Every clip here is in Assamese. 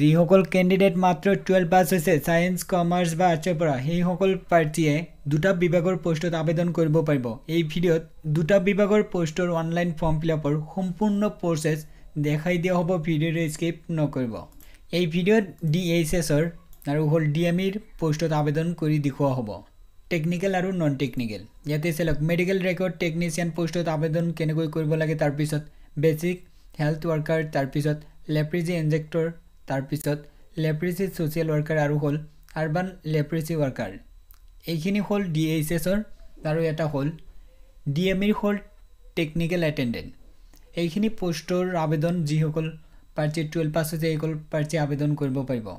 যিসকল কেণ্ডিডেট মাত্ৰ টুৱেলভ পাছ হৈছে ছায়েন্স কমাৰ্চ বা আৰ্টছৰ পৰা সেইসকল প্ৰাৰ্থীয়ে দুটা বিভাগৰ পষ্টত আবেদন কৰিব পাৰিব এই ভিডিঅ'ত দুটা বিভাগৰ পষ্টৰ অনলাইন ফৰ্ম ফিল আপৰ সম্পূৰ্ণ প্ৰচেছ দেখাই দিয়া হ'ব ভিডিঅ'টো স্কিপ নকৰিব এই ভিডিঅ'ত ডি এইচ এছৰ আৰু হ'ল ডি এম ইৰ পষ্টত আবেদন কৰি দেখুওৱা হ'ব টেকনিকেল আৰু নন টেকনিকেল ইয়াতে চালক মেডিকেল ৰেকৰ্ড টেকনিচিয়ান পষ্টত আবেদন কেনেকৈ কৰিব লাগে তাৰপিছত বেচিক হেল্থ ৱৰ্কাৰ তাৰপিছত লেপ্ৰিজি ইনজেক্টৰ তাৰপিছত লেপ্ৰেচি ছ'চিয়েল ৱৰ্কাৰ আৰু হ'ল আৰ্বান লেপ্ৰেচি ৱৰ্কাৰ এইখিনি হ'ল ডি এইচ এছৰ আৰু এটা হ'ল ডি এম ইৰ হ'ল টেকনিকেল এটেণ্ডেণ্ট এইখিনি পষ্টৰ আবেদন যিসকল প্ৰাৰ্থীয়ে টুৱেল্ভ পাছ হৈছে এইসকল প্ৰাৰ্থীয়ে আবেদন কৰিব পাৰিব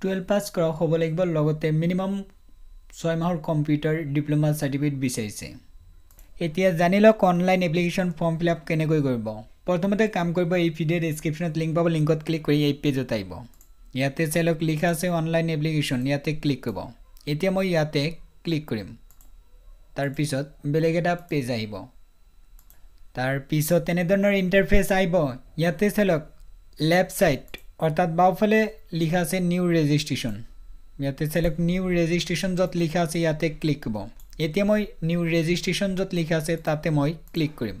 টুৱেল্ভ পাছ কৰক হ'ব লাগিব লগতে মিনিমাম ছয় মাহৰ কম্পিউটাৰ ডিপ্ল'মা চাৰ্টিফিকেট বিচাৰিছে এতিয়া জানি লওক online application form fill up কেনেকৈ কৰিব প্ৰথমতে কাম কৰিব এই ভিডিঅ' ডেছক্ৰিপশ্যনত লিংক পাব লিংকত ক্লিক কৰি এই পেজত আহিব ইয়াতে চাইলক লিখা আছে অনলাইন এপ্লিকেশ্যন ইয়াতে ক্লিক কৰিব এতিয়া মই ইয়াতে ক্লিক কৰিম তাৰপিছত বেলেগ এটা পেজ আহিব তাৰপিছত তেনেধৰণৰ ইণ্টাৰফেচ আহিব ইয়াতে চাইলক লেফ্ট ছাইড অৰ্থাৎ বাওঁফালে লিখা আছে নিউ ৰেজিষ্ট্ৰেশ্যন ইয়াতে চাইলক নিউ ৰেজিষ্ট্ৰেশ্যন য'ত লিখা আছে ইয়াতে ক্লিক কৰিব এতিয়া মই নিউ ৰেজিষ্ট্ৰেশ্যন য'ত লিখা আছে তাতে মই ক্লিক কৰিম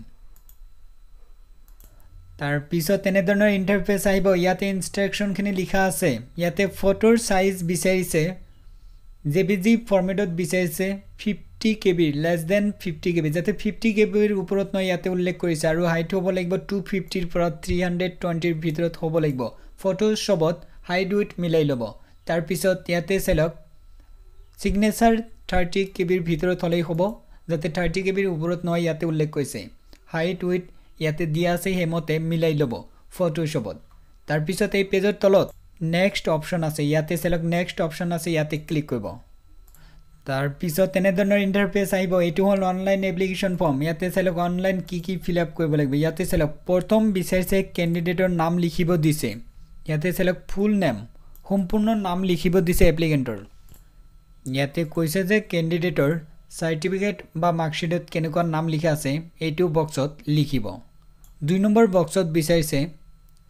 তাৰপিছত তেনেধৰণৰ ইণ্টাৰফেচ আহিব ইয়াতে ইনষ্ট্ৰাকশ্যনখিনি লিখা আছে ইয়াতে ফটোৰ চাইজ বিচাৰিছে জে বি জি ফৰ্মেটত বিচাৰিছে fifty K B less than fifty K B যাতে ফিফটি কে বিৰ ওপৰত মই ইয়াতে উল্লেখ কৰিছোঁ আৰু হাইট হ'ব লাগিব টু ফিফটিৰ পৰা থ্ৰী হাণ্ড্ৰেড টুৱেণ্টিৰ ভিতৰত হ'ব লাগিব ফটোশ্বপত হাইট উইথ মিলাই ল'ব তাৰপিছত ইয়াতে চেলক ছিগনেচাৰ থাৰ্টি কে বিৰ ভিতৰত হ'লেই হ'ব যাতে থাৰ্টি কে বিৰ ওপৰত মই ইয়াতে উল্লেখ কৰিছে হাইট উইথ ইয়াতে দিয়া আছে সেইমতে মিলাই ল'ব ফটোশ্বপত তাৰপিছত এই পেজৰ তলত নেক্সট অপশ্যন আছে ইয়াতে চেলক নেক্সট অপশ্যন আছে ইয়াতে ক্লিক কৰিব তাৰপিছত তেনেধৰণৰ ইণ্টাৰফেচ আহিব এইটো হ'ল অনলাইন এপ্লিকেশ্যন ফৰ্ম ইয়াতে চাইলক অনলাইন কি কি ফিল আপ কৰিব লাগিব ইয়াতে চাইলক প্ৰথম বিচাৰিছে কেণ্ডিডেটৰ নাম লিখিব দিছে ইয়াতে চাইলক ফুল নেম সম্পূৰ্ণ নাম লিখিব দিছে এপ্লিকেণ্টৰ ইয়াতে কৈছে যে কেণ্ডিডেটৰ চাৰ্টিফিকেট বা মাৰ্কশ্বিটত কেনেকুৱা নাম লিখা আছে এইটো বক্সত লিখিব দুই নম্বৰ বক্সত বিচাৰিছে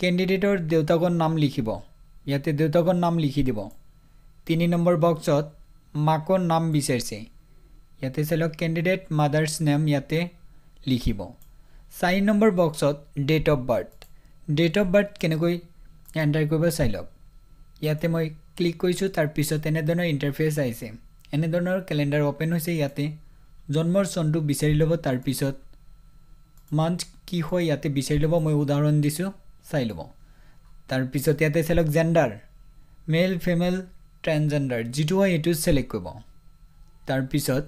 কেণ্ডিডেটৰ দেউতাকৰ নাম লিখিব ইয়াতে দেউতাকৰ নাম লিখি দিব তিনি নম্বৰ বক্সত মাকৰ নাম বিচাৰিছে ইয়াতে চাই লওক কেণ্ডিডেট মাদাৰ্ছ নেম ইয়াতে লিখিব চাৰি নম্বৰ বক্সত date of birth date of birth কেনেকৈ এণ্টাৰ কৰিব চাই লওক ইয়াতে মই ক্লিক কৰিছোঁ তাৰপিছত এনেধৰণৰ ইণ্টাৰফেচ আহিছে এনেধৰণৰ কেলেণ্ডাৰ অ'পেন হৈছে ইয়াতে জন্মৰ চনটো বিচাৰি ল'ব তাৰপিছত মান্থ কি হয় ইয়াতে বিচাৰি ল'ব মই উদাহৰণ দিছোঁ চাই ল'ব তাৰপিছত ইয়াতে চেলক জেণ্ডাৰ মেল ফেমেল ট্ৰেঞ্জেণ্ডাৰ যিটো হয় সেইটো চেলেক্ট কৰিব তাৰপিছত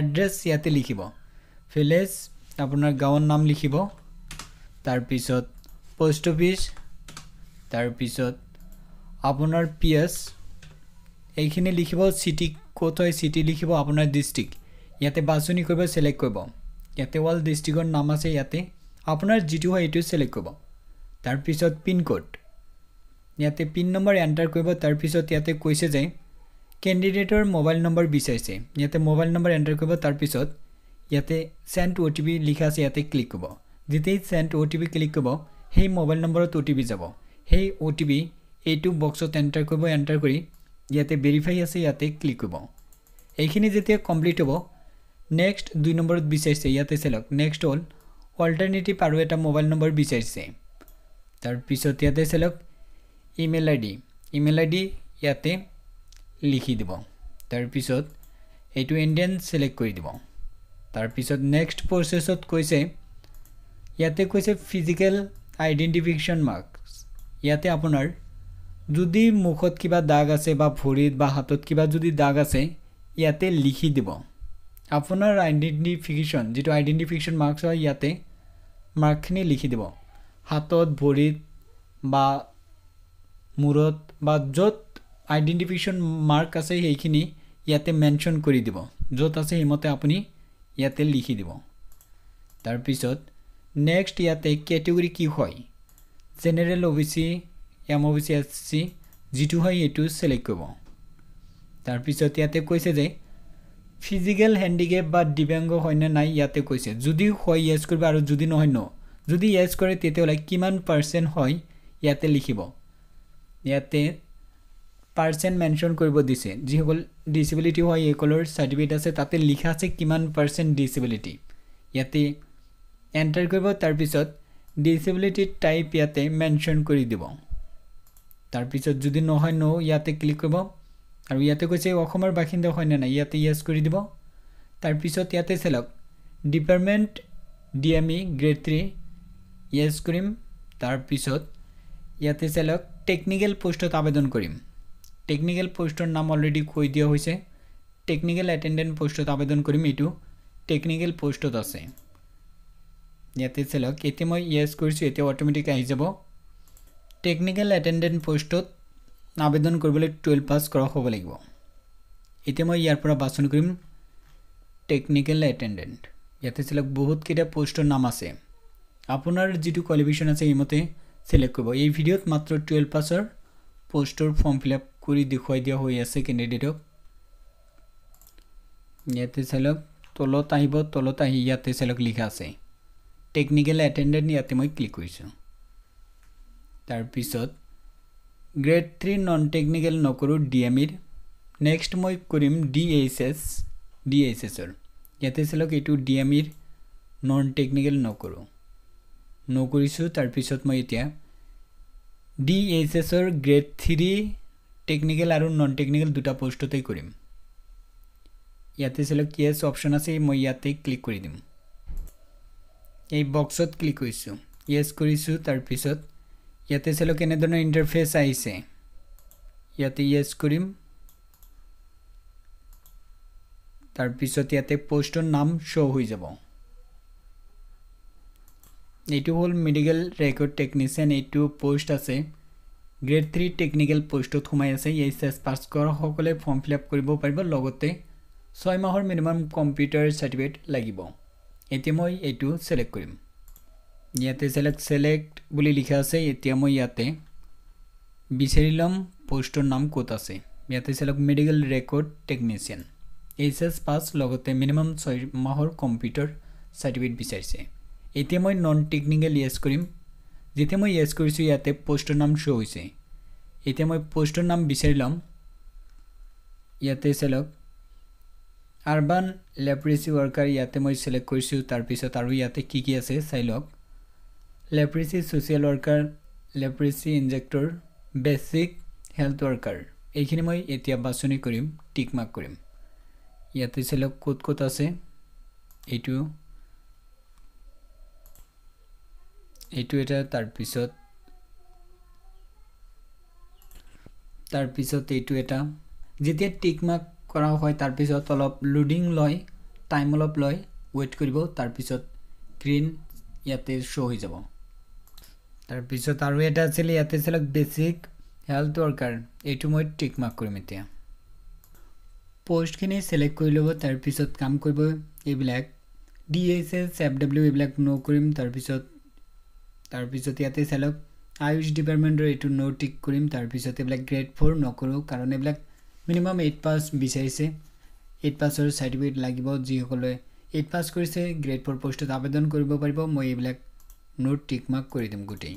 এড্ৰেছ ইয়াতে লিখিব ভিলেজ আপোনাৰ গাঁৱৰ নাম লিখিব তাৰপিছত পষ্ট অফিচ তাৰপিছত আপোনাৰ পি এছ এইখিনি লিখিব চিটি ক'ত হয় চিটি লিখিব আপোনাৰ ডিষ্ট্ৰিক্ট ইয়াতে বাছনি কৰিব চিলেক্ট কৰিব ইয়াতে ৱাল ডিষ্ট্ৰিক্টৰ নাম আছে ইয়াতে আপোনাৰ যিটো হয় এইটো চিলেক্ট কৰিব তাৰপিছত পিনক'ড ইয়াতে পিন নম্বৰ এণ্টাৰ কৰিব তাৰপিছত ইয়াতে কৈছে যে কেণ্ডিডেটৰ মোবাইল নম্বৰ বিচাৰিছে ইয়াতে মোবাইল নম্বৰ এণ্টাৰ কৰিব তাৰপিছত ইয়াতে চেণ্ট অ' টি পি লিখা আছে ইয়াতে ক্লিক কৰিব যেতিয়া send O' T P click কৰিব সেই মোবাইল নম্বৰত অ' টি পি যাব সেই অ' টি পি এইটো বক্সত এণ্টাৰ কৰিব এণ্টাৰ কৰি ইয়াতে ভেৰিফাই আছে ইয়াতে ক্লিক কৰিব এইখিনি যেতিয়া কমপ্লিট হ'ব নেক্সট দুই নম্বৰত বিচাৰিছে ইয়াতে চালক নেক্সট হ'ল অল্টাৰনেটিভ আৰু এটা মোবাইল নম্বৰ বিচাৰিছে তাৰপিছত ইয়াতে select email I D email I D ইয়াতে লিখি দিব তাৰপিছত এইটো ইণ্ডিয়ান চিলেক্ট কৰি দিব তাৰপিছত নেক্সট প্ৰচেছত কৈছে ইয়াতে কৈছে ফিজিকেল আইডেণ্টিফিকেশ্যন মাৰ্কছ ইয়াতে আপোনাৰ যদি মুখত কিবা দাগ আছে বা ভৰিত বা হাতত কিবা যদি দাগ আছে ইয়াতে লিখি দিব আপোনাৰ আইডেণ্টিফিকেশ্যন যিটো আইডেণ্টিফিকেশ্যন মাৰ্কছ হয় ইয়াতে মাৰ্কখিনি লিখি দিব হাতত ভৰিত বা মূৰত বা য'ত আইডেণ্টিফিকেশ্যন মাৰ্ক আছে সেইখিনি ইয়াতে মেনশ্যন কৰি দিব য'ত আছে সেইমতে আপুনি ইয়াতে লিখি দিব তাৰপিছত নেক্সট ইয়াতে কেটেগৰী কি হয় general O' B C M O' B C S C যিটো হয় সেইটো ছিলেক্ট কৰিব তাৰপিছত ইয়াতে কৈছে যে ফিজিকেল হেণ্ডিকেপ বা দিব্যাংগ হয়নে নাই ইয়াতে কৈছে যদি হয় য়েছ কৰিব আৰু যদি নহয় ন যদি য়েছ কৰে তেতিয়াহ'লে কিমান পাৰ্চেণ্ট হয় ইয়াতে লিখিব ইয়াতে পাৰ্চেণ্ট মেনশ্যন কৰিব দিছে যিসকল ডিচেবিলিটি হয় এইসকলৰ চাৰ্টিফিকেট আছে তাতে লিখা আছে কিমান পাৰ্চেণ্ট ডিচেবিলিটি ইয়াতে এণ্টাৰ কৰিব তাৰপিছত ডিচেবিলিটি টাইপ ইয়াতে মেনশ্যন কৰি দিব তাৰপিছত যদি নহয় নৌ ইয়াতে ক্লিক কৰিব আৰু ইয়াতে কৈছে অসমৰ বাসিন্দা হয়নে নাই ইয়াতে ইয়েছ কৰি দিব তাৰপিছত ইয়াতে select department D M E grade three yes কৰিম তাৰপিছত ইয়াতে চেলক টেকনিকেল পোষ্টত আবেদন কৰিম টেকনিকেল পোষ্টৰ নাম অলৰেডি কৈ দিয়া হৈছে টেকনিকেল এটেণ্ডেণ্ট পোষ্টত আবেদন কৰিম এইটো টেকনিকেল পোষ্টত আছে ইয়াতে চেলক এতিয়া মই ইয়েছ কৰিছোঁ এতিয়া অট'মেটিক আহি যাব টেকনিকেল এটেণ্ডেণ্ট পোষ্টত আবেদন কৰিবলৈ টুৱেলভ পাছ কৰক হ'ব লাগিব এতিয়া মই ইয়াৰ পৰা বাছনি কৰিম টেকনিকেল এটেণ্ডেণ্ট ইয়াতে চিলেক্ট বহুতকেইটা পোষ্টৰ নাম আছে আপোনাৰ যিটো কোৱালিফিকেশ্যন আছে সেইমতে চিলেক্ট কৰিব এই ভিডিঅ'ত মাত্ৰ টুৱেলভ পাছৰ পোষ্টৰ ফৰ্ম ফিল আপ কৰি দেখুৱাই দিয়া হৈ আছে কেণ্ডিডেটক ইয়াতে চাইলক তলত আহিব তলত আহি ইয়াতে চাইলক লিখা আছে টেকনিকেল এটেণ্ডেণ্ট ইয়াতে মই ক্লিক কৰিছোঁ তাৰপিছত গ্ৰেড থ্ৰী নন টেকনিকেল নকৰোঁ ডি এম ইৰ নেক্সট মই কৰিম D H S D H এছৰ ইয়াতে চালক এইটো ডি এম ইৰ নন টেকনিকেল নকৰোঁ নকৰিছোঁ তাৰপিছত মই এতিয়া ডি এইচ এছৰ গ্ৰেড থ্ৰী টেকনিকেল আৰু নন টেকনিকেল দুটা পষ্টতে কৰিম ইয়াতে চালক কি এছ অপশ্যন আছে মই ইয়াতে ক্লিক কৰি দিম এই বক্সত ক্লিক কৰিছোঁ য়েছ কৰিছোঁ তাৰপিছত ইয়াতে চালোঁ কেনেধৰণৰ ইণ্টাৰফেচ আহিছে ইয়াতে ইয়েছ কৰিম তাৰপিছত ইয়াতে পষ্টৰ নাম শ্ব' হৈ যাব এইটো হ'ল মেডিকেল ৰেকৰ্ড টেকনিচিয়ান এইটো পষ্ট আছে গ্ৰেড থ্ৰী টেকনিকেল পষ্টত সোমাই আছে ইয়াৰ চেছ পাছ কৰাসকলে ফৰ্ম ফিল আপ কৰিব পাৰিব লগতে ছয় মাহৰ মিনিমাম কম্পিউটাৰ চাৰ্টিফিকেট লাগিব এতিয়া মই এইটো ছিলেক্ট কৰিম ইয়াতে ছেলেক্ট ছেলেক্ট বুলি লিখা আছে এতিয়া মই ইয়াতে বিচাৰি ল'ম পোষ্টৰ নাম ক'ত আছে ইয়াতে select medical record technician H S pass লগতে মিনিমাম ছয় মাহৰ কম্পিউটাৰ চাৰ্টিফিকেট বিচাৰিছে এতিয়া মই নন টেকনিকেল ইয়েছ কৰিম যেতিয়া মই ইয়েছ কৰিছোঁ ইয়াতে পোষ্টৰ নাম শ্ব' হৈছে এতিয়া মই পোষ্টৰ নাম বিচাৰি ল'ম ইয়াতে চেলেক্ট আৰ্বান লেবৰেচি ৱৰ্কাৰ ইয়াতে মই ছিলেক্ট কৰিছোঁ তাৰপিছত আৰু ইয়াতে কি কি আছে চাই লওক leprosy social worker leprosy injector basic health worker এইখিনি মই এতিয়া বাছনি কৰিম টিক মাক কৰিম ইয়াতে চাই লওক ক'ত ক'ত আছে এইটো এইটো এটা তাৰপিছত তাৰপিছত এইটো এটা যেতিয়া টিক মাক কৰা হয় তাৰপিছত অলপ লোডিং লয় টাইম অলপ লয় ৱেইট কৰিব তাৰপিছত গ্ৰীণ ইয়াতে শ্ব' হৈ যাব তাৰপিছত আৰু এটা আছিলে ইয়াতে আছিলে বেচিক হেল্থ ৱৰ্কাৰ এইটো মই টিক মাৰ্ক কৰিম এতিয়া পষ্টখিনি চিলেক্ট কৰি ল'ব তাৰপিছত কাম কৰিব এইবিলাক D H S F W এইবিলাক ন' কৰিম তাৰপিছত তাৰপিছত ইয়াতে চালক আয়ুষ ডিপাৰ্টমেণ্টৰ এইটো ন' টিক কৰিম তাৰপিছত এইবিলাক গ্ৰেড ফ'ৰ নকৰোঁ কাৰণ এইবিলাক মিনিমাম এইট পাছ বিচাৰিছে এইট পাছৰ চাৰ্টিফিকেট লাগিব যিসকলে এইট পাছ কৰিছে গ্ৰেড ফ'ৰ পষ্টত আবেদন কৰিব পাৰিব মই এইবিলাক নোট টিকমাক কৰি দিম গোটেই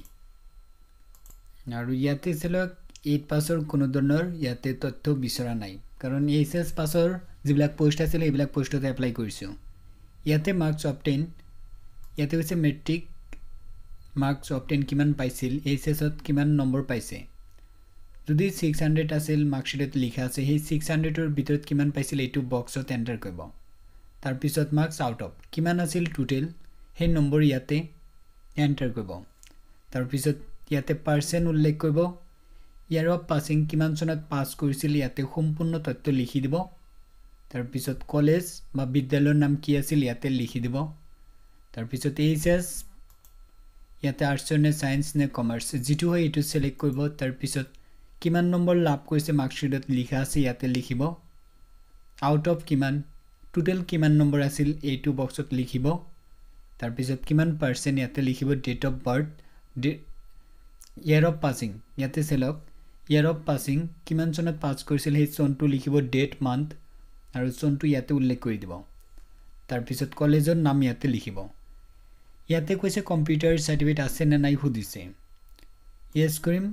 আৰু ইয়াতে চালক এইট পাছৰ কোনো ধৰণৰ ইয়াতে তথ্য বিচৰা নাই কাৰণ এইচ এছ পাছৰ যিবিলাক পোষ্ট আছিলে এইবিলাক পোষ্টতে এপ্লাই কৰিছোঁ ইয়াতে মাৰ্কছ অপটেইন ইয়াতে হৈছে মেট্ৰিক মাৰ্কছ অপটেইন কিমান পাইছিল এইচ এছত কিমান নম্বৰ পাইছে যদি ছিক্স হাণ্ড্ৰেড আছিল মাৰ্কশ্বীটত লিখা আছে সেই ছিক্স হাণ্ড্ৰেডৰ ভিতৰত কিমান পাইছিল এইটো বক্সত এণ্টাৰ কৰিব তাৰপিছত মাৰ্কছ আউট অফ কিমান আছিল টোটেল সেই নম্বৰ ইয়াতে এণ্টাৰ কৰিব তাৰপিছত ইয়াতে পাৰ্চেণ্ট উল্লেখ কৰিব ইয়াৰ পাছিং কিমান চনত পাছ কৰিছিল ইয়াতে সম্পূৰ্ণ তথ্য লিখি দিব তাৰপিছত কলেজ বা বিদ্যালয়ৰ নাম কি আছিল ইয়াতে লিখি দিব তাৰপিছত এইচ এছ ইয়াতে আৰ্টছৰ নে চায়েন্স নে কমাৰ্চ যিটো হয় এইটো চিলেক্ট কৰিব তাৰপিছত কিমান নম্বৰ লাভ কৰিছে মাৰ্কশ্বিটত লিখা আছে ইয়াতে লিখিব আউট অফ কিমান টোটেল কিমান নম্বৰ আছিল এইটো বক্সত লিখিব তাৰপিছত কিমান পাৰ্চেণ্ট ইয়াতে লিখিব date of birth year of passing ইয়াতে চেলক ইয়াৰ অফ পাছিং কিমান চনত পাছ কৰিছিল সেই চনটো লিখিব ডেট মান্থ আৰু চনটো ইয়াতে উল্লেখ কৰি দিব তাৰপিছত কলেজৰ নাম ইয়াতে লিখিব ইয়াতে কৈছে কম্পিউটাৰ চাৰ্টিফিকেট আছে নে নাই সুধিছে য়েছ কৰিম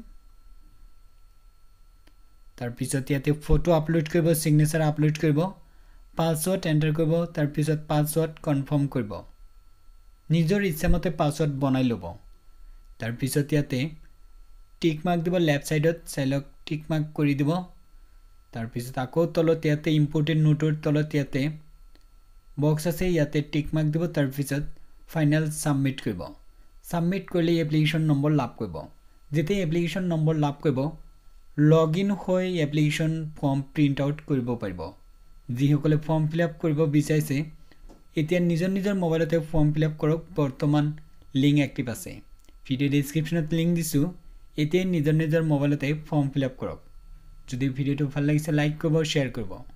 তাৰপিছত ইয়াতে ফটো আপলোড কৰিব ছিগনেচাৰ আপলোড কৰিব পাছৱৰ্ড এণ্টাৰ কৰিব তাৰপিছত পাছৱৰ্ড কনফাৰ্ম কৰিব নিজৰ ইচ্ছামতে পাছৱৰ্ড বনাই ল'ব তাৰপিছত ইয়াতে টিক মাৰ্ক দিব লেফ্ট ছাইডত চাইলক টিক মাৰ্ক কৰি দিব তাৰপিছত আকৌ তলত ইয়াতে ইম্পৰ্টেণ্ট নোটৰ তলত ইয়াতে বক্স আছে ইয়াতে টিক মাৰ্ক দিব তাৰপিছত ফাইনেল ছাবমিট কৰিব ছাবমিট কৰিলে এপ্লিকেশ্যন নম্বৰ লাভ কৰিব যেতিয়া এপ্লিকেশ্যন নম্বৰ লাভ কৰিব লগ ইন হৈ এপ্লিকেশ্যন ফৰ্ম প্ৰিণ্ট আউট কৰিব পাৰিব যিসকলে ফৰ্ম ফিল আপ কৰিব বিচাৰিছে এতিয়া নিজৰ নিজৰ মোবাইলতে ফৰ্ম ফিল আপ কৰক বৰ্তমান লিংক এক্টিভ আছে ভিডিঅ' ডিছক্ৰিপশ্যনত লিংক দিছোঁ এতিয়াই নিজৰ নিজৰ মোবাইলতে ফৰ্ম ফিল আপ কৰক যদি ভিডিঅ'টো ভাল লাগিছে লাইক কৰিব শ্বেয়াৰ কৰিব